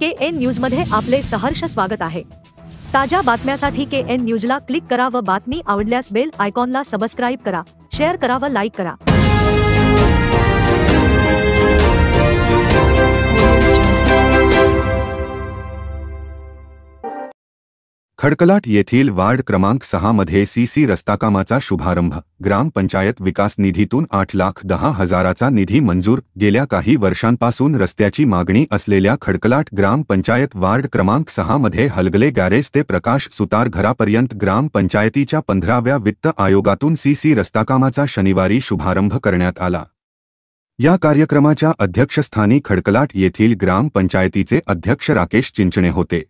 के N news मध्ये आपले सहर्ष स्वागत आहे ताजा बातम्यासाठी के एन न्यूजला क्लिक करा व बातमी आवडल्यास बेल आयकॉनला सबस्क्राईब करा शेअर करा व लाईक करा खडकलाट येथील वार्ड क्रमांक सहामध्ये सीसी रस्ताकामाचा शुभारंभ ग्रामपंचायत विकास निधीतून आठ लाख दहा हजाराचा निधी मंजूर गेल्या काही वर्षांपासून रस्त्याची मागणी असलेल्या खडकलाट ग्रामपंचायत वार्ड क्रमांक सहामध्ये हलगले गॅरेज ते प्रकाश सुतार घरापर्यंत ग्रामपंचायतीच्या पंधराव्या वित्त आयोगातून सीसी रस्ताकामाचा शनिवारी शुभारंभ करण्यात आला या कार्यक्रमाच्या अध्यक्षस्थानी खडकलाट येथील ग्रामपंचायतीचे अध्यक्ष राकेश चिंचणे होते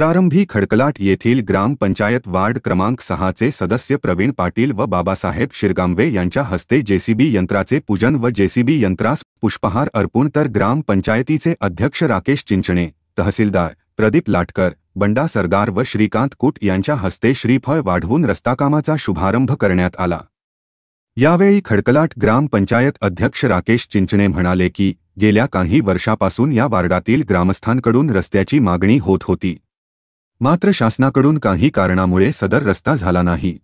प्रारंभी खडकलाट येथील ग्राम पंचायत वार्ड क्रमांक सहाचे सदस्य प्रवीण पाटील व बाबासाहेब शिरगांबे यांच्या हस्ते जेसीबी यंत्राचे पूजन व जेसीबी यंत्रास पुष्पहार अर्पून तर ग्राम पंचायतीचे अध्यक्ष राकेश चिंचणे तहसीलदार प्रदीप लाटकर बंडा सरदार व श्रीकांत कुट यांच्या हस्ते श्रीफळ वाढवून रस्ताकामाचा शुभारंभ करण्यात आला यावेळी खडकलाट ग्रामपंचायत अध्यक्ष राकेश चिंचणे म्हणाले की गेल्या काही वर्षापासून या वार्डातील ग्रामस्थांकडून रस्त्याची मागणी होत होती मात्र शासनाकडून काही कारणामुळे सदर रस्ता झाला नाही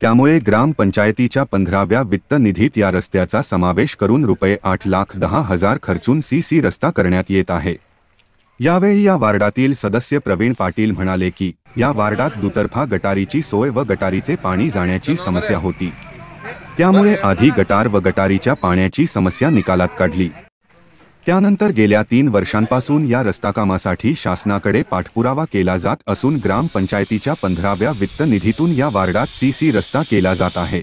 त्यामुळे ग्रामपंचायतीच्या पंधराव्या वित्त निधीत या रस्त्याचा समावेश करून रुपये आठ लाख दहा हजार खर्चून सी सी रस्ता करण्यात येत आहे यावेळी या वार्डातील सदस्य प्रवीण पाटील म्हणाले की या वार्डात दुतर्फा गटारीची सोय व गटारीचे पाणी जाण्याची समस्या होती त्यामुळे आधी गटार व गटारीच्या पाण्याची समस्या निकालात काढली त्यानंतर गेल्या तीन वर्षांपासून या रस्ताकामासाठी शासनाकडे पाठपुरावा केला जात असून ग्रामपंचायतीच्या पंधराव्या वित्त निधीतून या वार्डात सीसी रस्ता केला जात आहे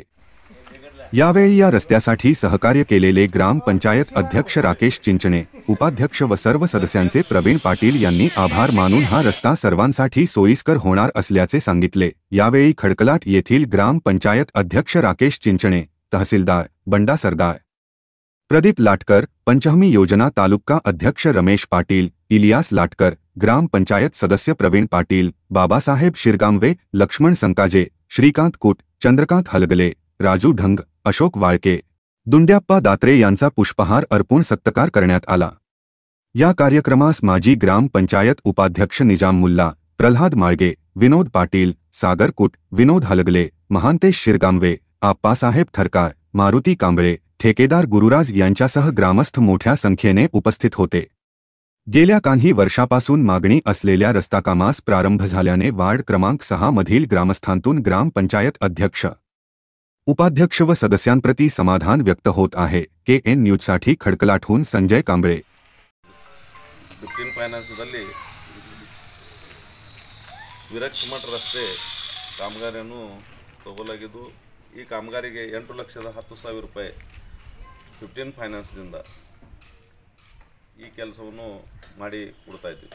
यावेळी या रस्त्यासाठी सहकार्य केलेले ग्रामपंचायत अध्यक्ष राकेश चिंचणे उपाध्यक्ष व सर्व सदस्यांचे प्रवीण पाटील यांनी आभार मानून हा रस्ता सर्वांसाठी सोयीस्कर होणार असल्याचे सांगितले यावेळी खडकलाट येथील ग्रामपंचायत अध्यक्ष राकेश चिंचणे तहसीलदार बंडा सरदार प्रदीप लाटकर पंचहमी योजना तालुका अध्यक्ष रमेश पाटिल इलियास लाटकर ग्राम पंचायत सदस्य प्रवीण पाटिल बाबा साहेब शिरगामवे लक्ष्मण संकाजे श्रीकांत कुट चंद्रकांत हलगले राजू ढंग अशोक वाड़के दुंड्याप्पा दात्रे यांचा पुष्पहार अर्पण सत्कार करण्यात आला या कार्यक्रमास माजी ग्राम पंचायत उपाध्यक्ष निजाम मुल्ला प्रल्हाद माळगे विनोद पाटील सागर कुट विनोद हलगले महांतेश शिरगामवे आप्पासाहेब थरकार मारुती कांबळे ठेकेदार गुरुराज यांच्यासह ग्रामस्थ मोठ्या संख्येने उपस्थित होते गेल्या काही वर्षापासून मागणी असलेल्या रस्ताकामास प्रारंभ झाल्याने वार्ड क्रमांक सहा मधील ग्रामस्थांतून ग्रामपंचायत अध्यक्ष उपाध्यक्ष व सदस्यांप्रती समाधान व्यक्त होत आहे के एन न्यूजसाठी खडकलाठहून संजय कांबळे ವಿರಕ್ಸ್ ರಸ್ತೆ ಕಾಮಗಾರಿಯನ್ನು ತಗೊಲಾಗಿದ್ದು ಈ ಕಾಮಗಾರಿಗೆ ಎಂಟು ಲಕ್ಷದ ಹತ್ತು ಸಾವಿರ ರೂಪಾಯಿ ಫಿಫ್ಟೀನ್ ಫೈನಾನ್ಸ್ದಿಂದ ಈ ಕೆಲಸವನ್ನು ಮಾಡಿ ಕೊಡ್ತಾ ಇದ್ವಿ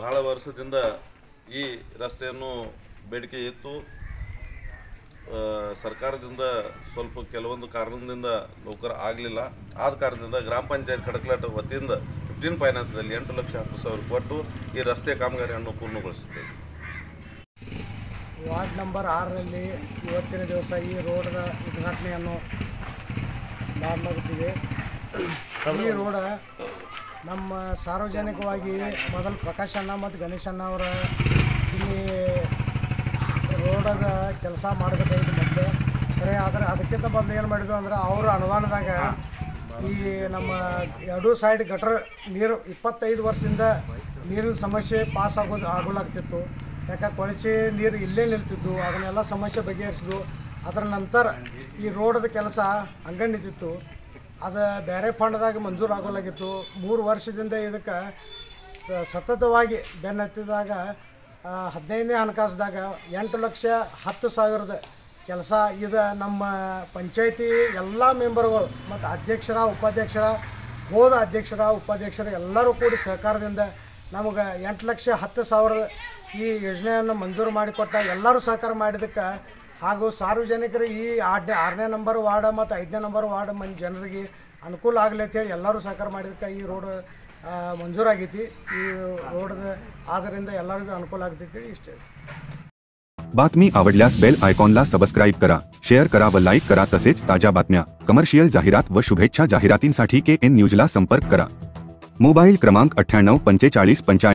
ಬಹಳ ವರ್ಷದಿಂದ ಈ ರಸ್ತೆಯನ್ನು ಬೇಡಿಕೆ ಇತ್ತು ಸರ್ಕಾರದಿಂದ ಸ್ವಲ್ಪ ಕೆಲವೊಂದು ಕಾರಣದಿಂದ ನೌಕರ ಆಗಲಿಲ್ಲ ಆದ ಕಾರಣದಿಂದ ಗ್ರಾಮ ಪಂಚಾಯತ್ ಕಡಕಲಾಟ ವತಿಯಿಂದ ಫಿಫ್ಟೀನ್ ಫೈನಾನ್ಸ್ನಲ್ಲಿ ಎಂಟು ಲಕ್ಷ ಹತ್ತು ಸಾವಿರ ಕೊಟ್ಟು ಈ ರಸ್ತೆ ಕಾಮಗಾರಿಯನ್ನು ಪೂರ್ಣಗೊಳಿಸುತ್ತೇವೆ ವಾರ್ಡ್ ನಂಬರ್ ಆರರಲ್ಲಿ ಇವತ್ತಿನ ದಿವಸ ಈ ರೋಡ್ನ ಉದ್ಘಾಟನೆಯನ್ನು ಲಾಭವಾಗುತ್ತಿದೆ ಈ ರೋಡ ನಮ್ಮ ಸಾರ್ವಜನಿಕವಾಗಿ ಮೊದಲು ಪ್ರಕಾಶ್ ಅಣ್ಣ ಮತ್ತು ಗಣೇಶ ಅಣ್ಣ ಅವರ ಇಲ್ಲಿ ರೋಡದ ಕೆಲಸ ಮಾಡಬೇಕಾಗಿತ್ತು ಮತ್ತೆ ಸರಿ ಆದರೆ ಅದಕ್ಕಿಂತ ಬಂದು ಏನು ಮಾಡಿದ್ವು ಅಂದ್ರೆ ಅವರು ಅನುದಾನದಾಗ ಈ ನಮ್ಮ ಎರಡೂ ಸೈಡ್ ಗಟರ್ ನೀರು ಇಪ್ಪತ್ತೈದು ವರ್ಷದಿಂದ ನೀರಿನ ಸಮಸ್ಯೆ ಪಾಸ್ ಆಗೋದು ಆಗೋಲಾಗ್ತಿತ್ತು ಯಾಕೆ ಕೊಳಚೆ ನೀರು ಇಲ್ಲೇ ನಿಲ್ತಿದ್ದು ಅದನ್ನೆಲ್ಲ ಸಮಸ್ಯೆ ಬಗೆಹರಿಸಿದ್ವು ಅದರ ನಂತರ ಈ ರೋಡದ ಕೆಲಸ ಹಂಗೆ ಅದು ಬೇರೆ ಫಂಡ್ದಾಗ ಮಂಜೂರು ಆಗೋಲಾಗಿತ್ತು ಮೂರು ವರ್ಷದಿಂದ ಇದಕ್ಕೆ ಸತತವಾಗಿ ಬೆನ್ನತ್ತಿದಾಗ ಹದಿನೈದನೇ ಹಣಕಾಸುದಾಗ ಎಂಟು ಲಕ್ಷ ಹತ್ತು ಸಾವಿರದ ಕೆಲಸ ಇದು ನಮ್ಮ ಪಂಚಾಯತಿ ಎಲ್ಲ ಮೆಂಬರ್ಗಳು ಮತ್ತು ಅಧ್ಯಕ್ಷರ ಉಪಾಧ್ಯಕ್ಷರ ಹೋದ ಅಧ್ಯಕ್ಷರ ಉಪಾಧ್ಯಕ್ಷರ ಎಲ್ಲರೂ ಕೂಡಿ ಸಹಕಾರದಿಂದ ನಮಗೆ ಎಂಟು ಲಕ್ಷ ಹತ್ತು ಸಾವಿರದ ಈ ಯೋಜನೆಯನ್ನು ಮಂಜೂರು ಮಾಡಿಕೊಟ್ಟ ಎಲ್ಲರೂ ಸಹಕಾರ ಮಾಡಿದ್ದಕ್ಕೆ ಆಗೋ ಸಾರ್ವಜನಿಕರ ಈ 6ನೇ નંબર ವಾರ್ಡ್ ಮತ್ತು 5ನೇ નંબર ವಾರ್ಡ್ ಮಂದಿ ಜನರಿಗೆ ಅನುಕೂಲ ಆಗಲಿ ಅಂತ ಹೇಳಿ ಎಲ್ಲರೂ ಸಹಕಾರ ಮಾಡಿದಕ್ಕೆ ಈ ರೋಡ್ ಮಂಜೂರಾಗಿತಿ ಈ ರೋಡ್ ಆದರಿಂದ ಎಲ್ಲರಿಗೂ ಅನುಕೂಲ ಆಗುತ್ತೆ ಅಂತ ಹೇಳಿ ಬಾತ್ಮಿ आवडल्यास बेल आयकॉनला सबस्क्राइब करा शेअर करा व लाईक करा तसेच ताजा बातण्या कमर्शियल जाहिरात व शुभेच्छा जाहिरातींसाठी केएन न्यूजला संपर्क करा मोबाईल क्रमांक 98455